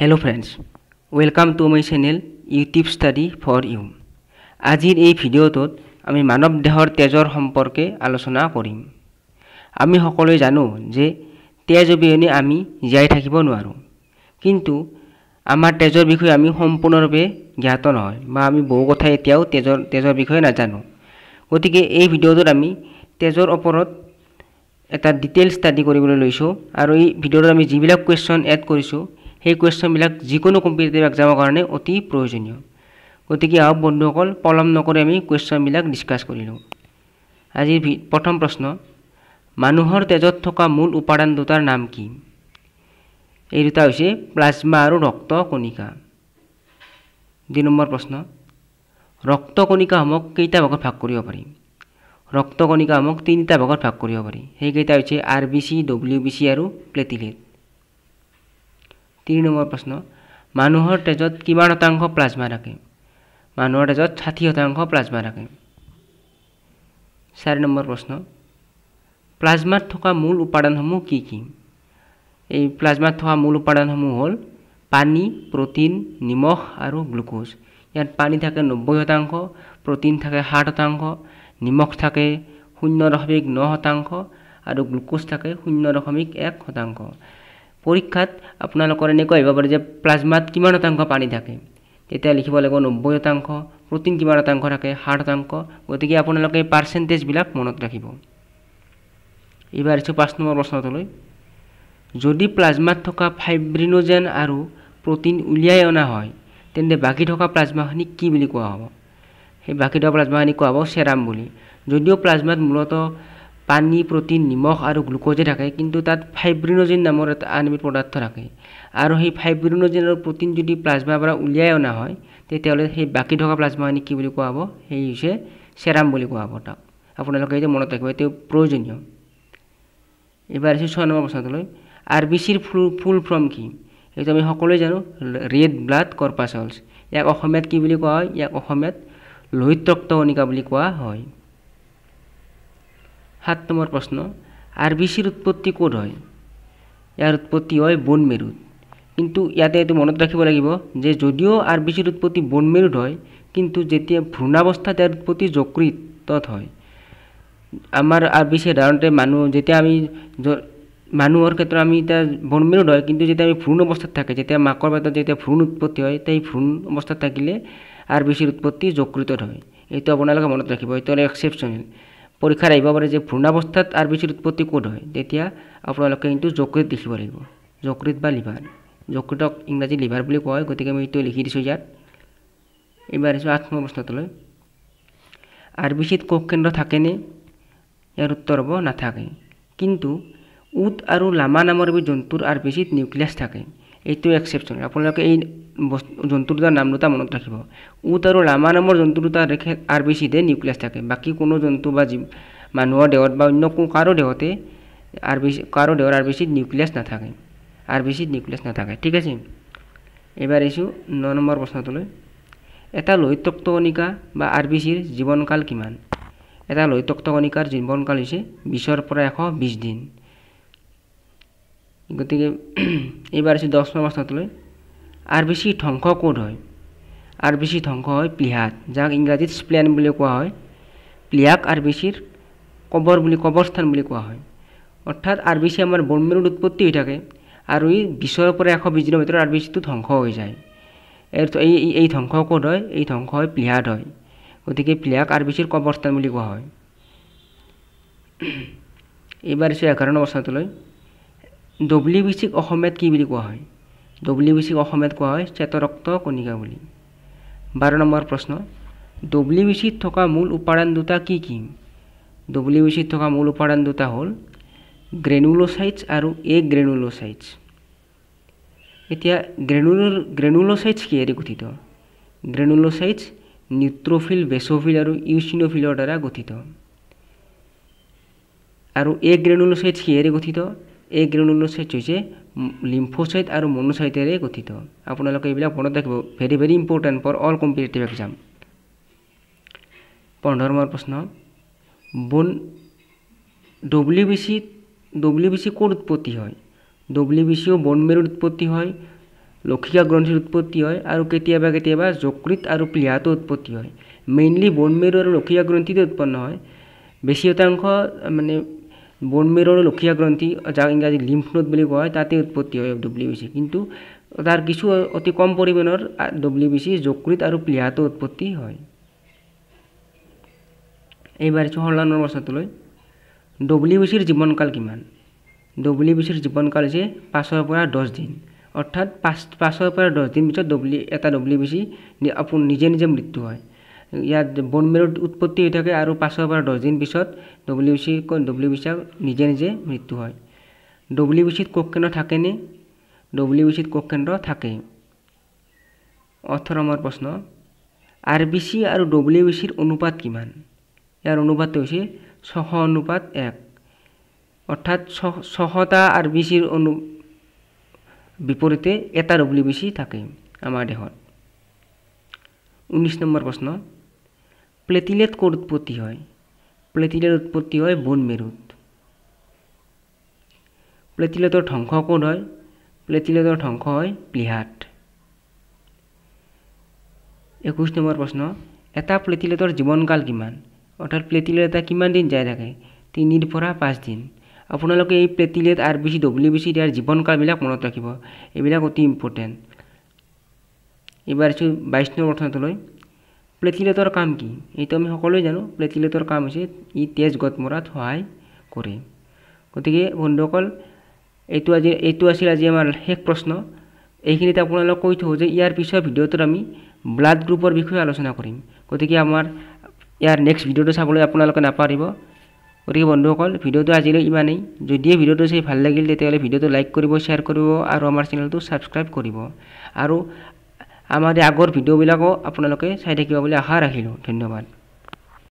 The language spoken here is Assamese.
hello' friends welcome to my channel YouTube study for you আজিৰ এই ভিডিঅ'টোত আমি মানৱ দেহৰ তেজৰ সম্পৰ্কে আলোচনা কৰিম আমি সকলোৱে জানো যে তেজ অবিহনে আমি জীয়াই থাকিব নোৱাৰোঁ কিন্তু আমাৰ তেজৰ বিষয়ে আমি সম্পূৰ্ণৰূপে জ্ঞাত নহয় বা আমি বহু কথা এতিয়াও তেজৰ তেজৰ বিষয়ে নাজানো গতিকে এই ভিডিঅ'টোত আমি তেজৰ ওপৰত এটা ডিটেইল ষ্টাডি কৰিবলৈ লৈছোঁ আৰু এই ভিডিঅ'টোত আমি যিবিলাক কুৱেশ্যন এড কৰিছোঁ সেই কুৱেশ্যনবিলাক যিকোনো কম্পিটিটিভ এক্সামৰ কাৰণে অতি প্ৰয়োজনীয় গতিকে আহক বন্ধুসকল পলম নকৰি আমি কুৱেশ্যনবিলাক ডিছকাছ কৰিলোঁ আজিৰ ভি প্ৰথম প্ৰশ্ন মানুহৰ তেজত থকা মূল উপাদান দুটাৰ নাম কি এই দুটা হৈছে প্লাজমা আৰু ৰক্ত কণিকা দুই নম্বৰ প্ৰশ্ন ৰক্ত কণিকাসমূহ কেইটা ভাগত ভাগ কৰিব পাৰি ৰক্ত কণিকাসমূহ তিনিটা ভাগত ভাগ কৰিব পাৰি সেইকেইটা হৈছে R B C W B C আৰু প্লেটিলেট তিনি নম্বৰ প্ৰশ্ন মানুহৰ তেজত কিমান শতাংশ প্লাজমা থাকে মানুহৰ তেজত ষাঠি শতাংশ প্লাজমা থাকে চাৰি নম্বৰ প্ৰশ্ন প্লাজমাত থকা মূল উপাদানসমূহ কি কি এই প্লাজমাত থকা মূল উপাদানসমূহ হ'ল পানী প্ৰটিন নিমখ আৰু গ্লুক'জ ইয়াত পানী থাকে নব্বৈ শতাংশ প্ৰটিন থাকে সাত শতাংশ নিমখ থাকে শূন্য দশমিক ন শতাংশ আৰু গ্লুক'জ থাকে শূন্য দশমিক এক শতাংশ পৰীক্ষাত আপোনালোকৰ এনেকুৱা আহিব পাৰে যে প্লাজমাত কিমান শতাংশ পানী থাকে তেতিয়া লিখিব লাগিব নব্বৈ শতাংশ প্ৰটিন কিমান শতাংশ থাকে ষাঠ শতাংশ গতিকে আপোনালোকে পাৰ্চেণ্টেজবিলাক মনত ৰাখিব এইবাৰ আহিছোঁ পাঁচ নম্বৰ প্ৰশ্নটোলৈ যদি প্লাজমাত থকা ফাইব্ৰিনোজেন আৰু প্ৰটিন উলিয়াই অনা হয় তেন্তে বাকী থকা প্লাজমাখিনিক কি বুলি কোৱা হ'ব সেই বাকী থকা প্লাজমাখিনিক কোৱা হ'ব চেৰাম বুলি যদিও প্লাজমাত মূলতঃ পানী প্ৰটিন নিমখ আৰু গ্লুক'জে থাকে কিন্তু তাত ফাইব্ৰিনজিন নামৰ এটা আনিমিত পদাৰ্থ থাকে আৰু সেই ফাইব্ৰিনজিন আৰু প্ৰটিন যদি প্লাজমাৰ পৰা উলিয়াই অনা হয় তেতিয়াহ'লে সেই বাকী থকা প্লাজমাখিনি কি বুলি কোৱা হ'ব সেই হৈছে চেৰাম বুলি কোৱা হ'ব তাক আপোনালোকে এইটো মনত ৰাখিব এইটো প্ৰয়োজনীয় এইবাৰ আহিছোঁ ছয় নম্বৰ প্ৰশ্নটোলৈ আৰ বি চিৰ ফুল ফুল ফৰ্ম কি এইটো আমি সকলোৱে জানো ৰেড ব্লাড কৰ্পাচলছ ইয়াক অসমীয়াত কি বুলি কোৱা হয় ইয়াক অসমীয়াত লোহিত ৰক্তকণিকা বুলি কোৱা হয় সাত নম্বৰ প্ৰশ্ন আৰ বিশিৰ উৎপত্তি কত হয় ইয়াৰ উৎপত্তি হয় বন মেৰুত কিন্তু ইয়াতে এইটো মনত ৰাখিব লাগিব যে যদিও আৰ বিচিৰ উৎপত্তি বনমেৰুত হয় কিন্তু যেতিয়া ভ্ৰূণাৱস্থাত ইয়াৰ উৎপত্তি যকৃতত হয় আমাৰ আৰ বিচি সাধাৰণতে মানুহ যেতিয়া আমি মানুহৰ ক্ষেত্ৰত আমি এতিয়া বনমেৰুত হয় কিন্তু যেতিয়া আমি ভ্ৰূণ অৱস্থাত থাকে যেতিয়া মাকৰ পেটত যেতিয়া ভ্ৰূণ উৎপত্তি হয় তেতিয়া এই ভ্ৰূণ অৱস্থাত থাকিলে আৰ বিচিৰ উৎপত্তি যকৃতত হয় এইটো আপোনালোকে মনত ৰাখিব এইটো এক্সেপশ্যনেল পৰীক্ষাৰ আহিব পাৰে যে ভ্ৰূণাৱস্থাত আৰ বি চিৰ উৎপত্তি ক'ত হয় তেতিয়া আপোনালোকে কিন্তু যকৃত দেখিব লাগিব যকৃত বা লিভাৰ যকৃতক ইংৰাজী লিভাৰ বুলি কয় গতিকে আমি এইটো লিখি দিছোঁ ইয়াত এইবাৰ আহিছোঁ আঠ নম্বৰ প্ৰশ্নটোলৈ আৰ বি চিত কোষ কেন্দ্ৰ থাকেনে ইয়াৰ উত্তৰ হ'ব নাথাকে কিন্তু উট আৰু লামা নামৰ এবিধ জন্তুৰ আৰ বি চিত নিউক্লিয়াছ থাকে এইটো এক্সেপশ্যন আপোনালোকে এই বস্তু জন্তু দুটাৰ নাম দুটা মনত ৰাখিব উট আৰু লামা নামৰ জন্তু দুটা দেখে আৰ বি চিতে নিউক্লিয়াছ থাকে বাকী কোনো জন্তু বা জীৱ মানুহৰ দেহত বা অন্য কোনো কাৰো দেহতে আৰ বি চি কাৰো দেহৰ আৰ বি চিত নিউক্লিয়াছ নাথাকে আৰ বি চিত নিউক্লিয়াছ নাথাকে ঠিক আছে এইবাৰ আহিছোঁ ন নম্বৰ প্ৰশ্নটোলৈ এটা লোহিতত্বকণিকা বা আৰ বি চিৰ জীৱনকাল কিমান এটা লোহিতত্বকণিকাৰ জীৱনকাল হৈছে বিছৰ পৰা এশ বিছ দিন গতিকে এইবাৰ আছে দহ নম্বৰ স্থানলৈ আৰু বেছি ধ্বংস ক'ত হয় আৰু বেছি ধ্বংস হয় প্লিহাত যাক ইংৰাজীত স্প্লেন বুলি কোৱা হয় প্লিহাক আৰ বি চিৰ কবৰ বুলি কবৰস্থান বুলি কোৱা হয় অৰ্থাৎ আৰ বি চি আমাৰ বনমেৰুত উৎপত্তি হৈ থাকে আৰু এই বিছৰ পৰা এশ বিছ দিনৰ ভিতৰত আৰ বি চিটো ধ্বংস হৈ যায় এইটো এই এই ধ্বংস ক'ত হয় এই ধ্বংস হয় প্লিহাত হয় গতিকে প্লিহাক আৰ বি চিৰ কবৰস্থান বুলি কোৱা হয় এইবাৰ আছে এঘাৰ নম্বৰ স্থানটোলৈ ডব্লিউ বি চিক অসমীয়াত কি বুলি কোৱা হয় ডব্লিউ বি চিক অসমীয়াত কোৱা হয় চেতৰক্ত কণিকা বুলি বাৰ নম্বৰ প্ৰশ্ন ডব্লিউ বি চিত থকা মূল উপাদান দুটা কি কি ডব্লিউ বি চিত থকা মূল উপাদান দুটা হ'ল গ্ৰেনুলোচাইটছ আৰু এ গ্ৰেনুলোচাইটছ এতিয়া গ্ৰেনুলো গ্ৰেনুলোচাইটছ কিহেৰে গঠিত গ্ৰেনুলোচাইটছ নিউট্ৰফিল বেচ'ফিল আৰু ইউচিনোফিলৰ দ্বাৰা গঠিত আৰু এ গ্ৰেনুলোচাইটছ কিহেৰে গঠিত এই গ্ৰেনুলোচাইট হৈছে লিম্ফচাইট আৰু মনোচাইটেৰে গঠিত আপোনালোকে এইবিলাক মনত থাকিব very very important for all competitive exam পোন্ধৰ নম্বৰ প্ৰশ্ন বন W B C W B C ক'ত উৎপত্তি হয় ডব্লিউ বি চিও বনমেৰুত উৎপত্তি হয় লক্ষিকা গ্ৰন্থিৰ উৎপত্তি হয় আৰু কেতিয়াবা কেতিয়াবা যকৃত আৰু প্লিহাটো উৎপত্তি হয় মেইনলি বনমেৰু আৰু লক্ষিকা গ্ৰন্থিটো উৎপন্ন হয় বেছি শতাংশ মানে বনমেৰৰ লক্ষীয়া গ্ৰন্থি যাক ইংৰাজী লিম্ফ নদ বুলি কয় তাতে উৎপত্তি হয় ডব্লিউ বি চি কিন্তু তাৰ কিছু অতি কম পৰিমাণৰ ডব্লিউ বি চি যকৃত আৰু প্লিহাটো উৎপত্তি হয় এইবাৰ চহৰলানৰ প্ৰশ্নটোলৈ ডব্লিউ বি চিৰ জীৱনকাল কিমান ডব্লিউ বি চিৰ জীৱনকাল হৈছে পাঁচৰ পৰা দহ দিন অৰ্থাৎ পাঁচ পাঁচৰ পৰা দহ দিন পিছত ডব্লিউ এটা ডব্লিউ বি চি আপোন নিজে নিজে মৃত্যু হয় ইয়াত বনমেৰুত উৎপত্তি হৈ থাকে আৰু পাঁচৰ পৰা দহ দিন পিছত W B C W B চিৰ নিজে নিজে মৃত্যু হয় ডব্লিউ বি চিত কোষ কেন্দ্ৰ থাকেনে ডব্লিউ বি চিত কোষ কেন্দ্ৰ থাকে ওঠৰ নম্বৰ প্ৰশ্ন আৰ বি চি আৰু ডব্লিউ বি চিৰ অনুপাত কিমান ইয়াৰ অনুপাতটো হৈছে ছশ অনুপাত এক অৰ্থাৎ ছ ছশটা আৰ বি চিৰ অনু বিপৰীতে এটা ডব্লিউ বি চি থাকে আমাৰ দেশত ঊনৈছ নম্বৰ প্ৰশ্ন প্লেটিলেট কোন উৎপত্তি হয় প্লেটিলেট উৎপত্তি হয় বন মেৰুত প্লেটিলেটৰ ধ্বংস কোন হয় প্লেটিলেটৰ ধ্বংস হয় প্লিহাট একৈছ নম্বৰ প্ৰশ্ন এটা প্লেটিলেটৰ জীৱনকাল কিমান অৰ্থাৎ প্লেটিলেট এটা কিমান দিন যাই থাকে তিনিৰ পৰা পাঁচদিন আপোনালোকে এই platelet R B C W B C ইয়াৰ জীৱনকালবিলাক মনত ৰাখিব এইবিলাক অতি ইম্পৰ্টেণ্ট এইবাৰ আছোঁ বাইছ নম্বৰ প্ৰশ্নটোলৈ প্লেটিলেটৰ কাম কি এইটো আমি সকলোৱে জানো প্লেটিলেটৰ কাম হৈছে ই তেজ গত মৰাত সহায় কৰে গতিকে বন্ধুসকল এইটো আজি এইটো আছিল আজি আমাৰ শেষ প্ৰশ্ন এইখিনিতে আপোনালোকক কৈ থওঁ যে ইয়াৰ পিছৰ ভিডিঅ'টোত আমি ব্লাড গ্ৰুপৰ বিষয়ে আলোচনা কৰিম গতিকে আমাৰ ইয়াৰ নেক্সট ভিডিঅ'টো চাবলৈ আপোনালোকে নাপাৰিব গতিকে বন্ধুসকল ভিডিঅ'টো আজিলৈ ইমানেই যদিহে ভিডিঅ'টো চাই ভাল লাগিল তেতিয়াহ'লে ভিডিঅ'টো লাইক কৰিব শ্বেয়াৰ কৰিব আৰু আমাৰ চেনেলটো ছাবস্ক্ৰাইব কৰিব আৰু আমাৰ আগৰ ভিডিঅ'বিলাকো আপোনালোকে চাই থাকিব বুলি আশা ৰাখিলোঁ ধন্যবাদ